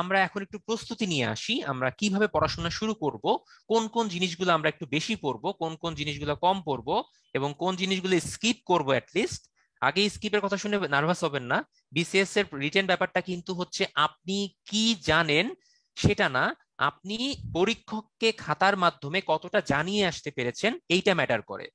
আমরা এখন একটু প্রস্তুতি নিয়ে আসি আমরা কিভাবে পড়াশোনা শুরু করব কোন কোন জিনিসগুলো আমরা একটু বেশি পড়ব কোন কোন জিনিসগুলো কম পড়ব এবং কোন জিনিসগুলো স্কিপ করব অ্যাটলিস্ট আগে স্কিপের কথা শুনে নার্ভাস হবেন না বিসিএস এর রিটেন ব্যাপারটা কিন্তু হচ্ছে আপনি কি জানেন সেটা না আপনি পরীক্ষককে খাতার মাধ্যমে কতটা জানিয়ে আসতে পেরেছেন এইটা ম্যাটার করে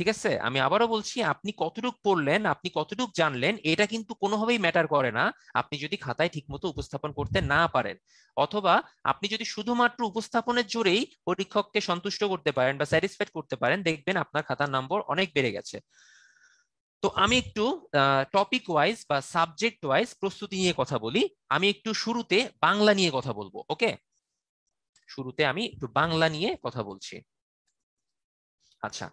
ঠিক আছে আমি আবারও বলছি আপনি কতটুক পড়লেন আপনি কতটুক জানলেন এটা কিন্তু কোনোভাবেই ম্যাটার করে না আপনি যদি খাতায় ঠিকমতো উপস্থাপন করতে না পারেন অথবা আপনি যদি শুধুমাত্র উপস্থাপনের জোরেই পরীক্ষককে সন্তুষ্ট করতে পারেন বা স্যাটিসফাইড করতে পারেন দেখবেন আপনার খাতার নম্বর অনেক বেড়ে গেছে তো আমি একটু টপিক ওয়াইজ বা সাবজেক্ট ওয়াইজ প্রস্তুতি নিয়ে কথা বলি আমি একটু শুরুতে বাংলা নিয়ে কথা বলবো ওকে শুরুতে আমি একটু বাংলা নিয়ে কথা বলছি আচ্ছা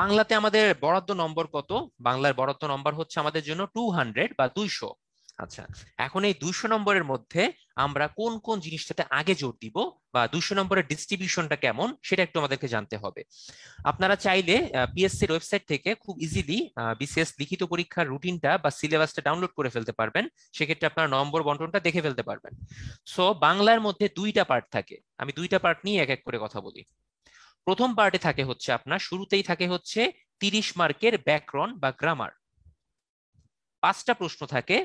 বাংলাতে আমাদের বরাদ্দ নম্বর কত বাংলার বরাদ্দ নম্বর হচ্ছে আমাদের জন্য টু হান্ড্রেড বা দুইশো আচ্ছা এখন এই দুইশো নম্বরের মধ্যে আমরা কোন কোন জিনিসটাতে আগে জোর দিব বা দুইশো নম্বরের ডিস্ট্রিবিউশনটা কেমন সেটা একটু আমাদেরকে জানতে হবে আপনারা চাইলে পিএসসির ওয়েবসাইট থেকে খুব ইজিলি বিসিএস লিখিত পরীক্ষার রুটিনটা বা সিলেবাসটা ডাউনলোড করে ফেলতে পারবেন সেক্ষেত্রে আপনারা নম্বর বন্টনটা দেখে ফেলতে পারবেন সো বাংলার মধ্যে দুইটা পার্ট থাকে আমি দুইটা পার্ট নিয়ে এক এক করে কথা বলি প্রথম পার্টে থাকে হচ্ছে আপনার শুরুতেই থাকে হচ্ছে তিরিশ মার্কের ব্যাকরণ বা গ্রামার পাঁচটা প্রশ্ন থাকে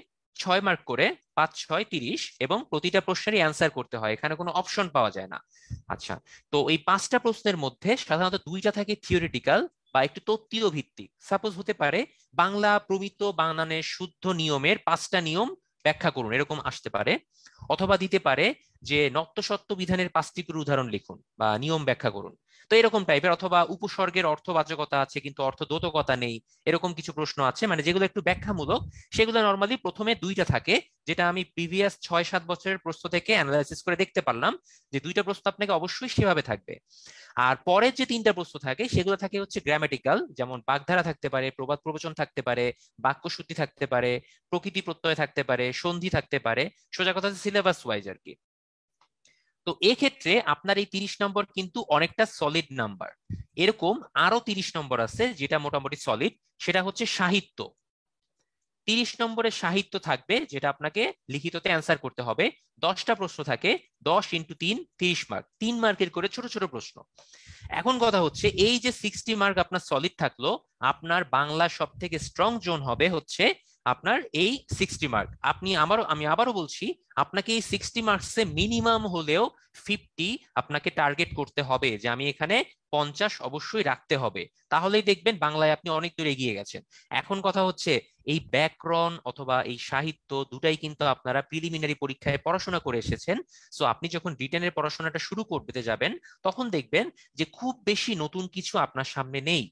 ছয় মার্ক করে পাঁচ ছয় তিরিশ এবং প্রতিটা প্রশ্নেরই অ্যান্সার করতে হয় এখানে কোনো অপশন পাওয়া যায় না আচ্ছা তো এই পাঁচটা প্রশ্নের মধ্যে সাধারণত দুইটা থাকে থিওরিটিক্যাল বা একটু তত্ত্বীয় ভিত্তিক সাপোজ হতে পারে বাংলা প্রমিত বাংলানের শুদ্ধ নিয়মের পাঁচটা নিয়ম ব্যাখ্যা করুন এরকম আসতে পারে অথবা দিতে পারে যে নত্যসত্ত্ব বিধানের পাঁচটি করে উদাহরণ লিখুন বা নিয়ম ব্যাখ্যা করুন তো এরকম টাইপের অথবা উপসর্গের অর্থবাচকতা আছে কিন্তু অর্থ দোতকতা নেই এরকম কিছু প্রশ্ন আছে মানে যেগুলো একটু ব্যাখ্যামূলক সেগুলো নর্মালি প্রথমে দুইটা থাকে যেটা আমি প্রিভিয়াস ছয় সাত বছরের প্রশ্ন থেকে অ্যানালাইসিস করে দেখতে পারলাম যে দুইটা প্রশ্ন আপনাকে অবশ্যই সেভাবে থাকবে আর পরের যে তিনটা প্রশ্ন থাকে সেগুলো থাকে হচ্ছে গ্রামেটিক্যাল যেমন বাগধারা থাকতে পারে প্রবাদ প্রবচন থাকতে পারে বাক্যশুদ্ধি থাকতে পারে প্রকৃতি প্রত্যয় থাকতে পারে সন্ধি থাকতে পারে সোজা কথা সিলেবাস ওয়াইজ আর কি তো এক্ষেত্রে আপনার এই তিরিশ নম্বর কিন্তু অনেকটা সলিড নাম্বার এরকম আরো তিরিশ নম্বর আছে যেটা মোটামুটি সলিড সেটা হচ্ছে সাহিত্য তিরিশ নম্বরের সাহিত্য থাকবে যেটা আপনাকে লিখিততে অ্যান্সার করতে হবে দশটা প্রশ্ন থাকে দশ ইন্টু তিন তিরিশ মার্ক তিন মার্কের করে ছোট ছোট প্রশ্ন এখন কথা হচ্ছে এই যে সিক্সটি মার্ক আপনার সলিড থাকলো আপনার বাংলা সব থেকে স্ট্রং জোন হবে হচ্ছে আপনার এই সিক্সটি মার্ক আপনি আমারও আমি আবারও বলছি আপনাকে এই সিক্সটি মার্কসে মিনিমাম হলেও ফিফটি আপনাকে টার্গেট করতে হবে যে আমি এখানে পঞ্চাশ অবশ্যই রাখতে হবে তাহলেই দেখবেন বাংলায় আপনি অনেক দূর এগিয়ে গেছেন এখন কথা হচ্ছে এই ব্যাকরণ অথবা এই সাহিত্য দুটাই কিন্তু আপনারা প্রিলিমিনারি পরীক্ষায় পড়াশোনা করে এসেছেন সো আপনি যখন রিটার্নের পড়াশোনাটা শুরু করতে যাবেন তখন দেখবেন যে খুব বেশি নতুন কিছু আপনার সামনে নেই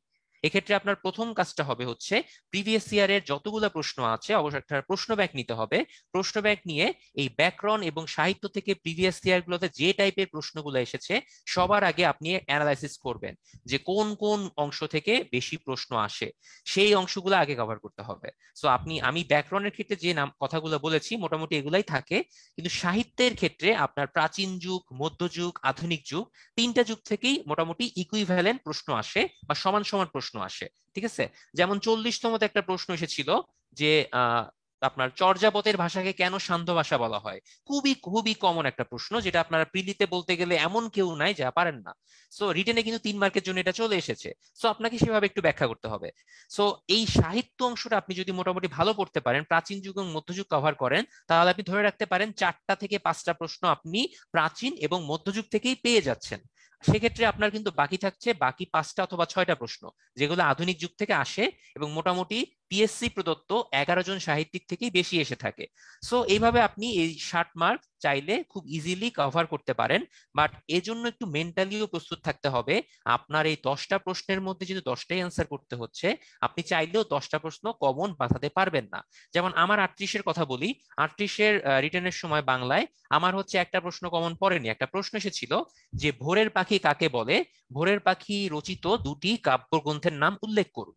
এক্ষেত্রে আপনার প্রথম কাজটা হবে হচ্ছে প্রিভিয়াস ইয়ারের যতগুলো প্রশ্ন আছে অবশ্য একটা প্রশ্ন ব্যাগ নিতে হবে প্রশ্ন ব্যাগ নিয়ে এই ব্যাকরণ এবং সাহিত্য থেকে প্রিভিয়াস ইয়ারগুলোতে যে টাইপের প্রশ্নগুলো এসেছে সবার আগে আপনি অ্যানালাইসিস করবেন যে কোন কোন অংশ থেকে বেশি প্রশ্ন আসে সেই অংশগুলো আগে কভার করতে হবে সো আপনি আমি ব্যাকরণের ক্ষেত্রে যে নাম কথাগুলো বলেছি মোটামুটি এগুলাই থাকে কিন্তু সাহিত্যের ক্ষেত্রে আপনার প্রাচীন যুগ মধ্যযুগ আধুনিক যুগ তিনটা যুগ থেকেই মোটামুটি ইকুইভ্যালেন্ট প্রশ্ন আসে বা সমান সমান প্রশ্ন প্রশ্ন আসে ঠিক আছে যেমন চল্লিশতমতে একটা প্রশ্ন এসেছিল যে আপনার চর্যাপতের ভাষাকে কেন শান্ত ভাষা বলা হয় খুবই খুবই কমন একটা প্রশ্ন যেটা আপনারা প্রিলিতে বলতে গেলে এমন কেউ নাই যা পারেন না সো রিটেনে কিন্তু তিন মার্কের জন্য এটা চলে এসেছে সো আপনাকে সেভাবে একটু ব্যাখ্যা করতে হবে সো এই সাহিত্য অংশটা আপনি যদি মোটামুটি ভালো পড়তে পারেন প্রাচীন যুগ এবং মধ্যযুগ কভার করেন তাহলে আপনি ধরে রাখতে পারেন চারটা থেকে পাঁচটা প্রশ্ন আপনি প্রাচীন এবং মধ্যযুগ থেকেই পেয়ে যাচ্ছেন সেক্ষেত্রে আপনার কিন্তু বাকি থাকছে বাকি পাঁচটা অথবা ছয়টা প্রশ্ন যেগুলো আধুনিক যুগ থেকে আসে এবং মোটামুটি টিএসসি প্রদত্ত এগারো জন সাহিত্যিক থেকেই বেশি এসে থাকে সো এইভাবে আপনি এই ষাট মার্ক চাইলে খুব ইজিলি কভার করতে পারেন বাট এজন্য একটু মেন্টালিও প্রস্তুত থাকতে হবে আপনার এই দশটা প্রশ্নের মধ্যে যদি দশটাই অ্যান্সার করতে হচ্ছে আপনি চাইলেও দশটা প্রশ্ন কমন বাঁধাতে পারবেন না যেমন আমার আটত্রিশের কথা বলি আটত্রিশের রিটার্নের সময় বাংলায় আমার হচ্ছে একটা প্রশ্ন কমন পড়েনি একটা প্রশ্ন এসেছিল যে ভোরের পাখি কাকে বলে ভোরের পাখি রচিত দুটি কাব্যগ্রন্থের নাম উল্লেখ করুন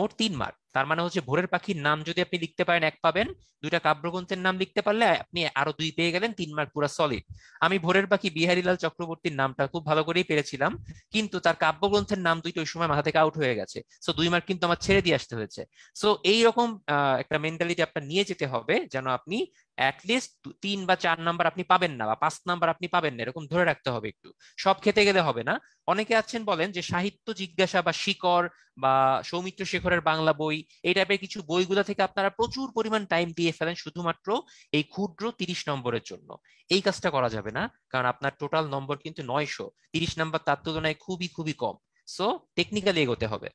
মোট তিন মার্ক তার মানে হচ্ছে ভোরের পাখির নাম যদি আপনি লিখতে পারেন এক পাবেন দুইটা কাব্যগ্রন্থের নাম লিখতে পারলে আপনি আরো দুই পেয়ে গেলেন তিন মার্ক পুরো সলিড আমি ভোরের পাখি বিহারীলাল চক্রবর্তীর নামটা খুব ভালো করেই পেরেছিলাম কিন্তু তার কাব্যগ্রন্থের নাম দুইটা ওই সময় মাথা থেকে আউট হয়ে গেছে সো দুই মার্ক কিন্তু আমার ছেড়ে দিয়ে আসতে হয়েছে সো এইরকম একটা মেন্টালিটি আপনার নিয়ে যেতে হবে যেন আপনি অ্যাটলিস্ট তিন বা চার নাম্বার আপনি পাবেন না বা পাঁচ নাম্বার আপনি পাবেন না এরকম ধরে রাখতে হবে একটু সব খেতে গেলে হবে না অনেকে আছেন বলেন যে সাহিত্য জিজ্ঞাসা বা শিকর বা সৌমিত্র শেখরের বাংলা বই এই টাইপের কিছু বইগুলো থেকে আপনারা প্রচুর পরিমাণ টাইম দিয়ে ফেলেন শুধুমাত্র এই ক্ষুদ্র তিরিশ নম্বরের জন্য এই কাজটা করা যাবে না কারণ আপনার টোটাল নম্বর কিন্তু নয়শো তিরিশ নম্বর তার তুলনায় খুবই খুবই কম সো টেকনিক্যালি এগোতে হবে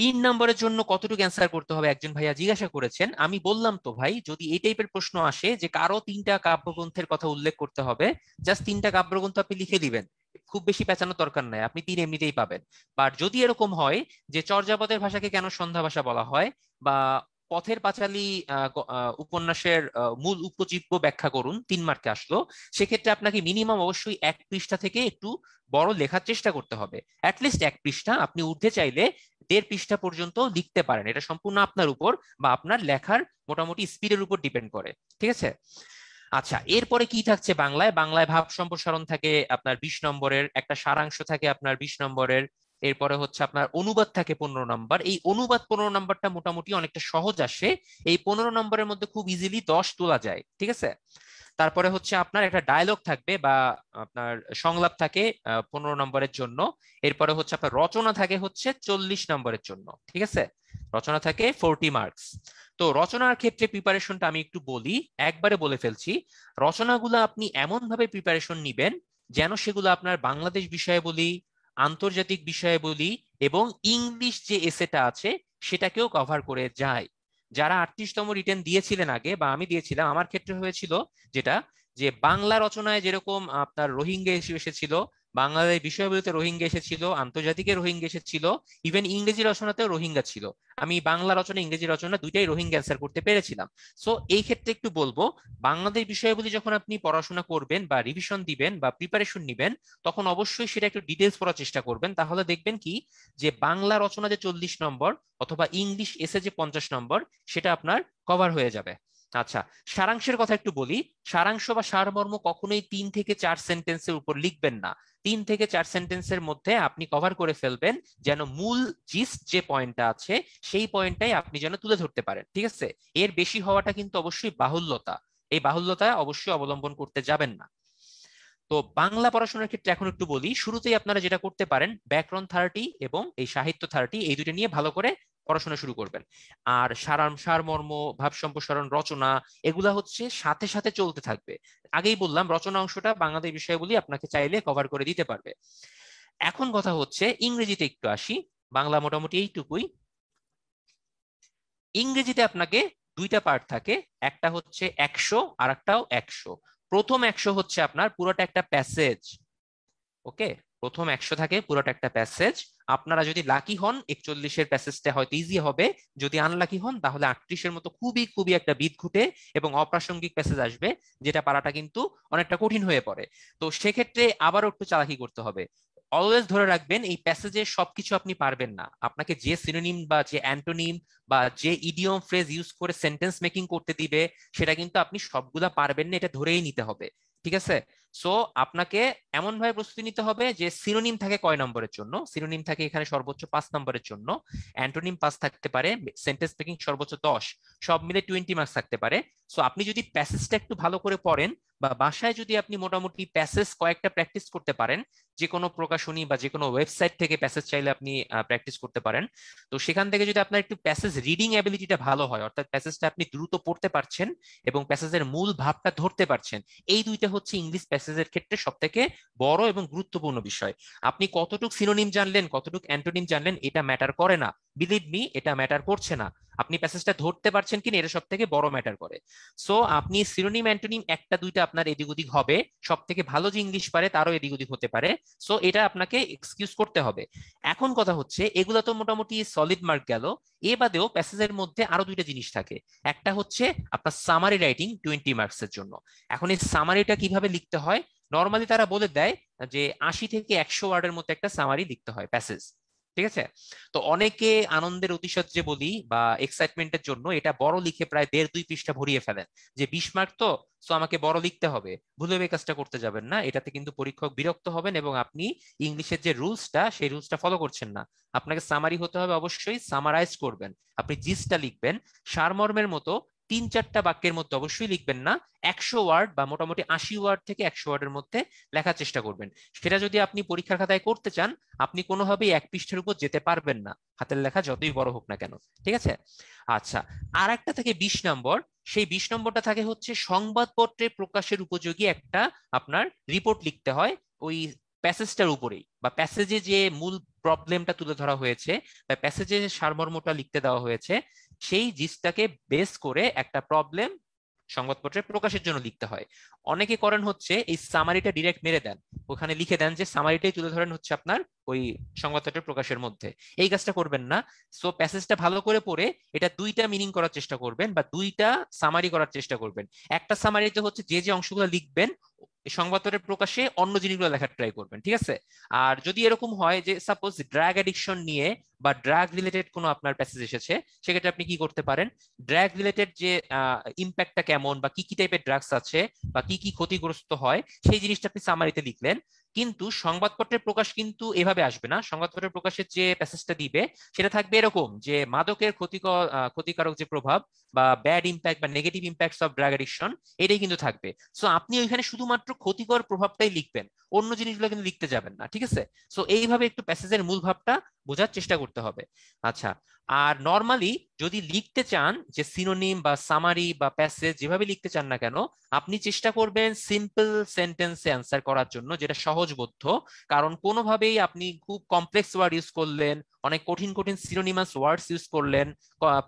তিন নম্বরের জন্য কতটুকু অ্যান্সার করতে হবে একজন ভাইয়া জিজ্ঞাসা করেছেন আমি বললাম তো ভাই যদি এই টাইপের প্রশ্ন আসে যে কারো তিনটা কাব্যগ্রন্থের কথা উল্লেখ করতে হবে জাস্ট তিনটা কাব্যগ্রন্থ আপনি লিখে দিবেন খুব বেশি পেঁচানোর দরকার নাই আপনি তিন এমনিতেই পাবেন বাট যদি এরকম হয় যে চর্যাপদের ভাষাকে কেন সন্ধ্যা ভাষা বলা হয় বা পথের পাঁচালী উপন্যাসের মূল উপজীব্য ব্যাখ্যা করুন তিন মার্কে আসলো সেক্ষেত্রে আপনাকে মিনিমাম অবশ্যই এক পৃষ্ঠা থেকে একটু বড় লেখার চেষ্টা করতে হবে অ্যাটলিস্ট এক পৃষ্ঠা আপনি উঠতে চাইলে দেড় পৃষ্ঠা পর্যন্ত লিখতে পারেন এটা সম্পূর্ণ আপনার উপর বা আপনার লেখার মোটামুটি স্পিডের উপর ডিপেন্ড করে ঠিক আছে আচ্ছা এরপরে কি থাকছে বাংলায় বাংলায় ভাব সম্প্রসারণ থাকে আপনার বিশ নম্বরের একটা সারাংশ থাকে আপনার বিশ নম্বরের এরপরে হচ্ছে আপনার অনুবাদ থাকে পনেরো নম্বর এই অনুবাদ পনেরো নম্বরটা মোটামুটি অনেকটা সহজ আসে এই পনেরো নম্বরের মধ্যে খুব ইজিলি দশ তোলা যায় ঠিক আছে তারপরে হচ্ছে আপনার একটা ডায়লগ থাকবে বা আপনার সংলাপ থাকে পনেরো নম্বরের জন্য এরপরে হচ্ছে আপনার রচনা থাকে হচ্ছে চল্লিশ নম্বরের জন্য ঠিক আছে রচনা থাকে ফোরটি মার্কস তো রচনার ক্ষেত্রে প্রিপারেশনটা আমি একটু বলি একবারে বলে ফেলছি রচনাগুলো আপনি এমন ভাবে প্রিপারেশন নিবেন যেন সেগুলো আপনার বাংলাদেশ বিষয়ে বলি আন্তর্জাতিক বিষয়ে বলি এবং ইংলিশ যে এসেটা আছে সেটাকেও কভার করে যায় যারা আটত্রিশতম রিটার্ন দিয়েছিলেন আগে বা আমি দিয়েছিলাম আমার ক্ষেত্রে হয়েছিল যেটা যে বাংলা রচনায় যেরকম আপনার রোহিঙ্গা এসে এসেছিল বাংলাদেশ বিশ্ববিদ্যালয়তে রোহিঙ্গা এসেছিল আন্তর্জাতিক রোহিঙ্গা এসেছিল ইভেন ইংরেজি রচনাতেও রোহিঙ্গা ছিল আমি বাংলা রচনা ইংরেজি রচনা দুইটাই রোহিঙ্গা অ্যান্সার করতে পেরেছিলাম সো এই ক্ষেত্রে একটু বলবো বাংলাদেশ বিষয়বলি যখন আপনি পড়াশোনা করবেন বা রিভিশন দিবেন বা প্রিপারেশন নিবেন তখন অবশ্যই সেটা একটু ডিটেলস পড়ার চেষ্টা করবেন তাহলে দেখবেন কি যে বাংলা রচনা যে চল্লিশ নম্বর অথবা ইংলিশ এসে যে পঞ্চাশ নম্বর সেটা আপনার কভার হয়ে যাবে আচ্ছা সারাংশের কথা একটু বলি সারাংশ বা সারমর্ম কখনোই তিন থেকে চার সেন্টেন্সের উপর লিখবেন না তিন থেকে চার সেন্টেন্সের মধ্যে আপনি কভার করে ফেলবেন যেন মূল জিস্ট যে পয়েন্টটা আছে সেই পয়েন্টটাই আপনি যেন তুলে ধরতে পারেন ঠিক আছে এর বেশি হওয়াটা কিন্তু অবশ্যই বাহুল্যতা এই বাহুল্যতা অবশ্যই অবলম্বন করতে যাবেন না তো বাংলা পড়াশোনার ক্ষেত্রে এখন একটু বলি শুরুতেই আপনারা যেটা করতে পারেন ব্যাকরণ থার্টি এবং এই সাহিত্য থার্টি এই দুটো নিয়ে ভালো করে পড়াশোনা শুরু করবেন আর সারাম সারমর্ম ভাব সম্প্রসারণ রচনা এগুলা হচ্ছে সাথে সাথে চলতে থাকবে আগেই বললাম রচনা অংশটা বাংলাদেশ বিষয়গুলি আপনাকে চাইলে কভার করে দিতে পারবে এখন কথা হচ্ছে ইংরেজিতে একটু আসি বাংলা মোটামুটি এইটুকুই ইংরেজিতে আপনাকে দুইটা পার্ট থাকে একটা হচ্ছে একশো আর একটাও একশো প্রথম একশো হচ্ছে আপনার পুরোটা একটা প্যাসেজ ওকে প্রথম একশো থাকে পুরোটা একটা প্যাসেজ আপনারা যদি লাকি হন একচল্লিশের প্যাসেজটা হয়তো ইজি হবে যদি আনলাকি হন তাহলে আটত্রিশের মতো খুবই খুবই একটা বিদ ঘুটে এবং অপ্রাসঙ্গিক প্যাসেজ আসবে যেটা পারাটা কিন্তু অনেকটা কঠিন হয়ে পড়ে তো সেক্ষেত্রে আবারও একটু চালাকি করতে হবে অলওয়েজ ধরে রাখবেন এই প্যাসেজে সবকিছু আপনি পারবেন না আপনাকে যে সিনোনিম বা যে অ্যান্টোনিম বা যে ইডিয়ম ফ্রেজ ইউজ করে সেন্টেন্স মেকিং করতে দিবে সেটা কিন্তু আপনি সবগুলা পারবেন না এটা ধরেই নিতে হবে ঠিক আছে সো আপনাকে এমন ভাবে প্রস্তুতি নিতে হবে যে সিনোনিম থাকে কয় নম্বরের জন্য সিনোনিম থাকে এখানে সর্বোচ্চ পাঁচ নম্বরের জন্য অ্যান্টোনিম পাস থাকতে পারে সেন্টেন্স স্পিকিং সর্বোচ্চ দশ সব মিলে টোয়েন্টি মার্কস থাকতে পারে সো আপনি যদি প্যাসেজটা একটু ভালো করে পড়েন বা বাসায় যদি আপনি মোটামুটি প্যাসেজ কয়েকটা প্র্যাকটিস করতে পারেন যে কোনো প্রকাশনী বা যে কোনো ওয়েবসাইট থেকে প্যাসেজ চাইলে আপনি প্র্যাকটিস করতে পারেন তো সেখান থেকে যদি আপনার একটু প্যাসেজ রিডিং অ্যাবিলিটিটা ভালো হয় অর্থাৎ প্যাসেজটা আপনি দ্রুত পড়তে পারছেন এবং প্যাসেজের মূল ভাবটা ধরতে পারছেন এই দুইটা হচ্ছে ইংলিশ প্যাসেজের ক্ষেত্রে সব থেকে বড় এবং গুরুত্বপূর্ণ বিষয় আপনি কতটুক সিনোনিম জানলেন কতটুক অ্যান্টোনিম জানলেন এটা ম্যাটার করে না বিলিভ মি এটা ম্যাটার করছে না আপনি প্যাসেজটা ধরতে পারছেন কিনা এটা সব থেকে বড় ম্যাটার করে সো আপনি সিরোনিম অ্যান্টোনিম একটা দুইটা আপনার এদিক ওদিক হবে সব থেকে ভালো যে ইংলিশ পারে তারও এদিক ওদিক হতে পারে সো এটা আপনাকে এক্সকিউজ করতে হবে এখন কথা হচ্ছে এগুলো তো মোটামুটি সলিড মার্ক গেল এ বাদেও প্যাসেজের মধ্যে আরো দুইটা জিনিস থাকে একটা হচ্ছে আপনার সামারি রাইটিং টোয়েন্টি মার্কসের জন্য এখন এই সামারিটা কিভাবে লিখতে হয় নর্মালি তারা বলে দেয় যে আশি থেকে একশো ওয়ার্ডের মধ্যে একটা সামারি লিখতে হয় প্যাসেজ ঠিক আছে তো অনেকে আনন্দের অতিশত যে বলি বা এক্সাইটমেন্টের জন্য এটা বড় লিখে প্রায় দেড় দুই পৃষ্ঠা ভরিয়ে ফেলেন যে বিশ মার্ক তো তো আমাকে বড় লিখতে হবে ভুলে এই কাজটা করতে যাবেন না এটাতে কিন্তু পরীক্ষক বিরক্ত হবেন এবং আপনি ইংলিশের যে রুলসটা সেই রুলসটা ফলো করছেন না আপনাকে সামারি হতে হবে অবশ্যই সামারাইজ করবেন আপনি জিসটা লিখবেন সারমর্মের মতো তিন চারটা বাক্যের মধ্যে অবশ্যই লিখবেন না একশো ওয়ার্ড বা মোটামুটি আশি ওয়ার্ড থেকে একশো ওয়ার্ডের মধ্যে লেখার চেষ্টা করবেন সেটা যদি আপনি পরীক্ষার খাতায় করতে চান আপনি কোনোভাবেই এক পৃষ্ঠের উপর যেতে পারবেন না হাতের লেখা যতই বড় হোক না কেন ঠিক আছে আচ্ছা আর একটা থাকে বিশ নম্বর সেই বিশ নম্বরটা থাকে হচ্ছে সংবাদপত্রে প্রকাশের উপযোগী একটা আপনার রিপোর্ট লিখতে হয় ওই প্যাসেজটার উপরেই বা প্যাসেজে যে মূল প্রবলেমটা তুলে ধরা হয়েছে বা প্যাসেজে যে সারমর্মটা লিখতে দেওয়া হয়েছে সেই জিসটাকে বেস করে একটা প্রবলেম সংবাদপত্রে প্রকাশের জন্য লিখতে হয় অনেকে করেন হচ্ছে এই সামারিটা ডিরেক্ট মেরে দেন ওখানে লিখে দেন যে সামারিটাই তুলে ধরেন হচ্ছে আপনার ওই সংবাদপত্রের প্রকাশের মধ্যে এই কাজটা করবেন না সো প্যাসেজটা ভালো করে পড়ে এটা দুইটা মিনিং করার চেষ্টা করবেন বা দুইটা সামারি করার চেষ্টা করবেন একটা সামারিতে হচ্ছে যে যে অংশগুলো লিখবেন সংবাদপত্রের প্রকাশে অন্য জিনিসগুলো লেখার ট্রাই করবেন ঠিক আছে আর যদি এরকম হয় যে সাপোজ ড্রাগ অ্যাডিকশন নিয়ে বা ড্রাগ রিলেটেড কোনো আপনার প্যাসেজ এসেছে সেক্ষেত্রে আপনি কি করতে পারেন ড্রাগ রিলেটেড যে ইম্প্যাক্টটা কেমন বা কি কি টাইপের ড্রাগস আছে বা কি কি ক্ষতিগ্রস্ত হয় সেই জিনিসটা আপনি সামারিতে লিখলেন কিন্তু সংবাদপত্রের প্রকাশ কিন্তু এভাবে আসবে না সংবাদপত্রের প্রকাশের যে প্যাসেজটা দিবে সেটা থাকবে এরকম যে মাদকের ক্ষতিকর ক্ষতিকারক যে প্রভাব বা ব্যাড ইম্প্যাক্ট বা negative impact of drug addiction এটাই কিন্তু থাকবে সো আপনি ওইখানে শুধুমাত্র ক্ষতিকর প্রভাবটাই লিখবেন অন্য জিনিসগুলো কিন্তু লিখতে যাবেন না ঠিক আছে সো এইভাবে একটু প্যাসেজের মূল ভাবটা বোঝার চেষ্টা করতে হবে আচ্ছা আর নর্মালি যদি লিখতে চান যে সিনোনিম বা সামারি বা প্যাসেজ যেভাবে লিখতে চান না কেন আপনি চেষ্টা করবেন সিম্পল সেন্টেন্সে অ্যান্সার করার জন্য যেটা সহজ সহজবোধ্য কারণ কোনোভাবেই আপনি খুব কমপ্লেক্স ওয়ার্ড ইউজ করলেন অনেক কঠিন কঠিন সিনোনিমাস ওয়ার্ডস ইউজ করলেন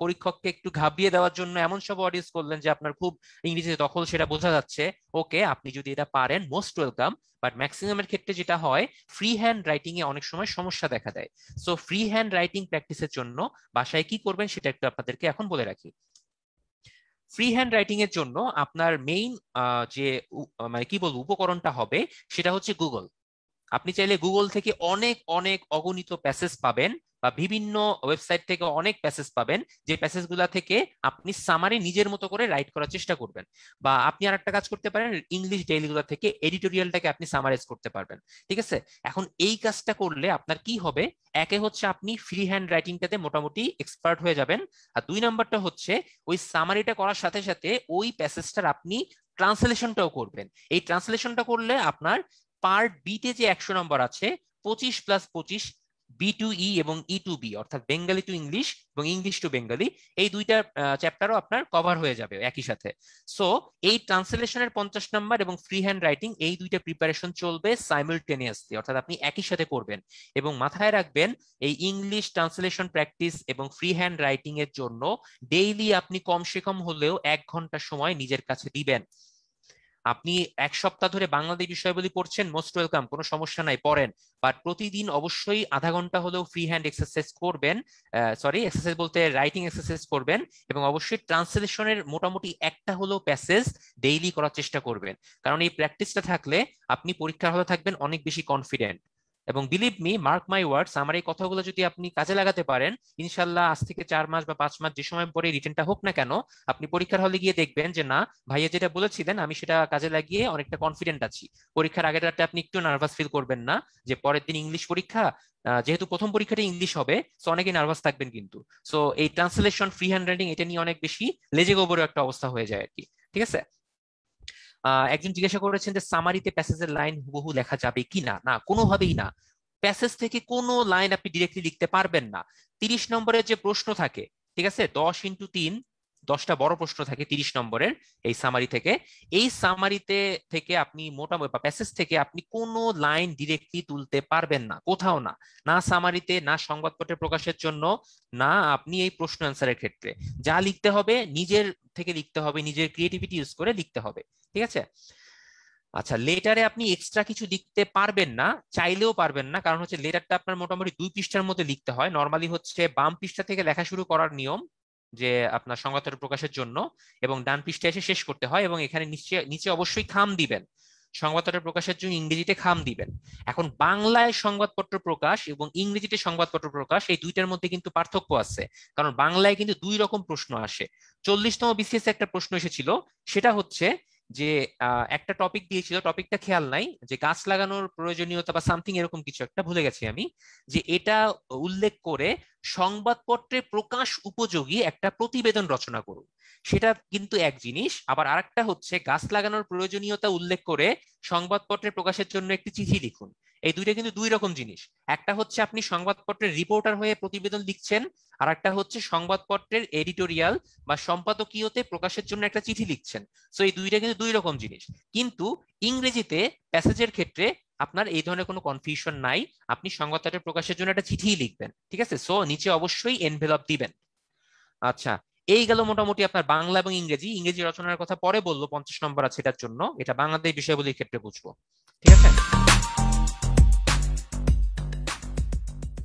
পরীক্ষককে একটু ঘাবিয়ে দেওয়ার জন্য এমন সব ওয়ার্ড ইউজ করলেন যে আপনার খুব ইংরেজিতে দখল সেটা বোঝা যাচ্ছে ওকে আপনি যদি এটা পারেন মোস্ট ওয়েলকাম বাট ম্যাক্সিমামের ক্ষেত্রে যেটা হয় ফ্রি হ্যান্ড রাইটিং এ অনেক সময় সমস্যা দেখা দেয় সো ফ্রি হ্যান্ড রাইটিং প্র্যাকটিসের জন্য বাসায় কি করবেন সেটা একটু আপনাদেরকে এখন বলে রাখি ফ্রি হ্যান্ড রাইটিং এর জন্য আপনার মেইন যে মানে কি বলবো উপকরণটা হবে সেটা হচ্ছে গুগল আপনি চাইলে গুগল থেকে অনেক অনেক অগণিত প্যাসেজ পাবেন বা বিভিন্ন ওয়েবসাইট থেকে অনেক প্যাসেজ পাবেন যে প্যাসেজগুলা থেকে আপনি সামারি নিজের মতো করে রাইট করার চেষ্টা করবেন বা আপনি আর একটা কাজ করতে পারেন ইংলিশ ডেইলিগুলো থেকে এডিটোরিয়ালটাকে আপনি সামারাইজ করতে পারবেন ঠিক আছে এখন এই কাজটা করলে আপনার কি হবে একে হচ্ছে আপনি ফ্রি হ্যান্ড রাইটিংটাতে মোটামুটি এক্সপার্ট হয়ে যাবেন আর দুই নাম্বারটা হচ্ছে ওই সামারিটা করার সাথে সাথে ওই প্যাসেজটার আপনি ট্রান্সলেশনটাও করবেন এই ট্রান্সলেশনটা করলে আপনার পার্ট বিতে যে একশো নম্বর আছে পঁচিশ প্লাস পঁচিশ বি টু ই এবং ই টু বি অর্থাৎ বেঙ্গালি টু ইংলিশ এবং ইংলিশ টু বেঙ্গালি এই দুইটা চ্যাপ্টারও আপনার কভার হয়ে যাবে একই সাথে সো এই ট্রান্সলেশনের পঞ্চাশ নাম্বার এবং ফ্রি হ্যান্ড রাইটিং এই দুইটা প্রিপারেশন চলবে সাইমুলটেনিয়াসলি অর্থাৎ আপনি একই সাথে করবেন এবং মাথায় রাখবেন এই ইংলিশ ট্রান্সলেশন প্র্যাকটিস এবং ফ্রি হ্যান্ড রাইটিং এর জন্য ডেইলি আপনি কমসে কম হলেও এক ঘন্টা সময় নিজের কাছে দিবেন আপনি এক সপ্তাহ ধরে বাংলাদেশ বিষয়াবলী পড়ছেন মোস্ট ওয়েলকাম কোনো সমস্যা নাই পড়েন বাট প্রতিদিন অবশ্যই আধা ঘন্টা হলেও ফ্রি হ্যান্ড এক্সারসাইজ করবেন সরি এক্সারসাইজ বলতে রাইটিং এক্সারসাইজ করবেন এবং অবশ্যই ট্রান্সলেশনের মোটামুটি একটা হলেও প্যাসেজ ডেইলি করার চেষ্টা করবেন কারণ এই প্র্যাকটিসটা থাকলে আপনি পরীক্ষার হলে থাকবেন অনেক বেশি কনফিডেন্ট এবং believe me mark my words আমার এই কথাগুলো যদি আপনি কাজে লাগাতে পারেন ইনশাল্লাহ আজ থেকে চার মাস বা পাঁচ মাস যে সময় পরে রিটার্নটা হোক না কেন আপনি পরীক্ষার হলে গিয়ে দেখবেন যে না ভাইয়া যেটা বলেছিলেন আমি সেটা কাজে লাগিয়ে অনেকটা কনফিডেন্ট আছি পরীক্ষার আগের রাতে আপনি একটু নার্ভাস ফিল করবেন না যে পরের দিন ইংলিশ পরীক্ষা যেহেতু প্রথম পরীক্ষাটা ইংলিশ হবে সো অনেকে নার্ভাস থাকবেন কিন্তু সো এই ট্রান্সলেশন ফ্রি হ্যান্ড রাইটিং এটা নিয়ে অনেক বেশি লেজে গোবরও একটা অবস্থা হয়ে যায় আর কি ঠিক আছে একজন জিজ্ঞাসা করেছেন যে সামারিতে প্যাসেজের লাইন হুবহু লেখা যাবে কি না না কোনোভাবেই না প্যাসেজ থেকে কোনো লাইন আপনি ডিরেক্টলি লিখতে পারবেন না তিরিশ নম্বরের যে প্রশ্ন থাকে ঠিক আছে দশ ইন্টু তিন দশটা বড় প্রশ্ন থাকে তিরিশ নম্বরের এই সামারি থেকে এই সামারিতে থেকে আপনি মোটামুটি বা প্যাসেজ থেকে আপনি কোনো লাইন ডিরেক্টলি তুলতে পারবেন না কোথাও না না সামারিতে না সংবাদপত্রে প্রকাশের জন্য না আপনি এই প্রশ্ন অ্যান্সারের ক্ষেত্রে যা লিখতে হবে নিজের থেকে লিখতে হবে নিজের ক্রিয়েটিভিটি ইউজ করে লিখতে হবে ঠিক আছে আচ্ছা লেটারে আপনি এক্সট্রা কিছু লিখতে পারবেন না চাইলেও পারবেন না কারণ হচ্ছে লেটারটা আপনার মোটামুটি দুই পৃষ্ঠার মধ্যে লিখতে হয় নর্মালি হচ্ছে বাম পৃষ্ঠা থেকে লেখা শুরু করার নিয়ম যে আপনার সংবাদপত্র প্রকাশের জন্য এবং ডান পৃষ্ঠে এসে শেষ করতে হয় এবং এখানে নিচে নিচে অবশ্যই খাম দিবেন সংবাদপত্র প্রকাশের জন্য ইংরেজিতে খাম দিবেন এখন বাংলায় সংবাদপত্র প্রকাশ এবং ইংরেজিতে সংবাদপত্র প্রকাশ এই দুইটার মধ্যে কিন্তু পার্থক্য আছে কারণ বাংলায় কিন্তু দুই রকম প্রশ্ন আসে চল্লিশতম বিসিএস একটা প্রশ্ন এসেছিল সেটা হচ্ছে যে একটা টপিক দিয়েছিল টপিকটা খেয়াল নাই যে গাছ লাগানোর প্রয়োজনীয়তা বা সামথিং এরকম কিছু একটা ভুলে গেছি আমি যে এটা উল্লেখ করে সংবাদপত্রে প্রকাশ উপযোগী একটা প্রতিবেদন রচনা করুন সেটা কিন্তু এক জিনিস আবার আরেকটা হচ্ছে গাছ লাগানোর প্রয়োজনীয়তা উল্লেখ করে সংবাদপত্রে প্রকাশের জন্য একটি চিঠি লিখুন এই দুইটা কিন্তু দুই রকম জিনিস একটা হচ্ছে আপনি সংবাদপত্রের রিপোর্টার হয়ে প্রতিবেদন লিখছেন আর একটা হচ্ছে সংবাদপত্রের এডিটোরিয়াল বা সম্পাদকীয়তে প্রকাশের জন্য একটা চিঠি লিখছেন সো এই দুইটা কিন্তু দুই রকম জিনিস কিন্তু ইংরেজিতে প্যাসেজের ক্ষেত্রে আপনার এই ধরনের কোনো কনফিউশন নাই আপনি সংবাদপত্রের প্রকাশের জন্য একটা চিঠিই লিখবেন ঠিক আছে সো নিচে অবশ্যই এনভেলপ দিবেন আচ্ছা এই গেল মোটামুটি আপনার বাংলা এবং ইংরেজি ইংরেজি রচনার কথা পরে বললো পঞ্চাশ নম্বর আছে এটার জন্য এটা বাংলাদেশ বিষয়গুলির ক্ষেত্রে বুঝবো ঠিক আছে